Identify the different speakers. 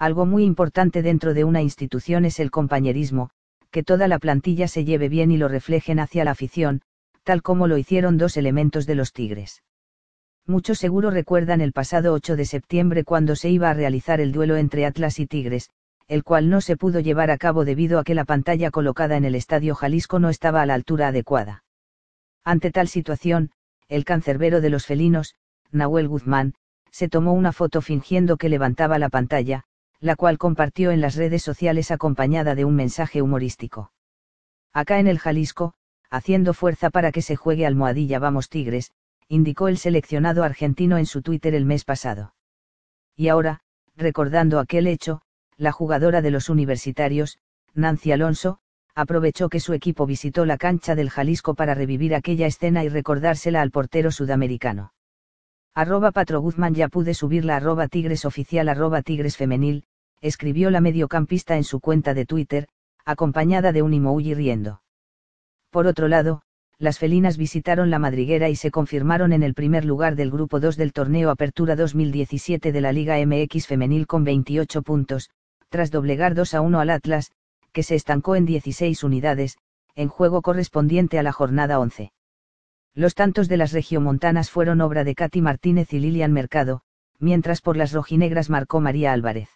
Speaker 1: Algo muy importante dentro de una institución es el compañerismo, que toda la plantilla se lleve bien y lo reflejen hacia la afición, tal como lo hicieron dos elementos de los Tigres. Muchos seguro recuerdan el pasado 8 de septiembre cuando se iba a realizar el duelo entre Atlas y Tigres, el cual no se pudo llevar a cabo debido a que la pantalla colocada en el Estadio Jalisco no estaba a la altura adecuada. Ante tal situación, el cancerbero de los felinos, Nahuel Guzmán, se tomó una foto fingiendo que levantaba la pantalla, la cual compartió en las redes sociales acompañada de un mensaje humorístico. Acá en el Jalisco, haciendo fuerza para que se juegue almohadilla Vamos Tigres, indicó el seleccionado argentino en su Twitter el mes pasado. Y ahora, recordando aquel hecho, la jugadora de los universitarios, Nancy Alonso, aprovechó que su equipo visitó la cancha del Jalisco para revivir aquella escena y recordársela al portero sudamericano. Arroba Patro Guzmán ya pude subirla arroba Tigres oficial arroba Tigres femenil, escribió la mediocampista en su cuenta de Twitter, acompañada de un emoji riendo. Por otro lado, las felinas visitaron la madriguera y se confirmaron en el primer lugar del grupo 2 del torneo Apertura 2017 de la Liga MX Femenil con 28 puntos, tras doblegar 2 a 1 al Atlas, que se estancó en 16 unidades, en juego correspondiente a la jornada 11. Los tantos de las regiomontanas fueron obra de Katy Martínez y Lilian Mercado, mientras por las rojinegras marcó María Álvarez.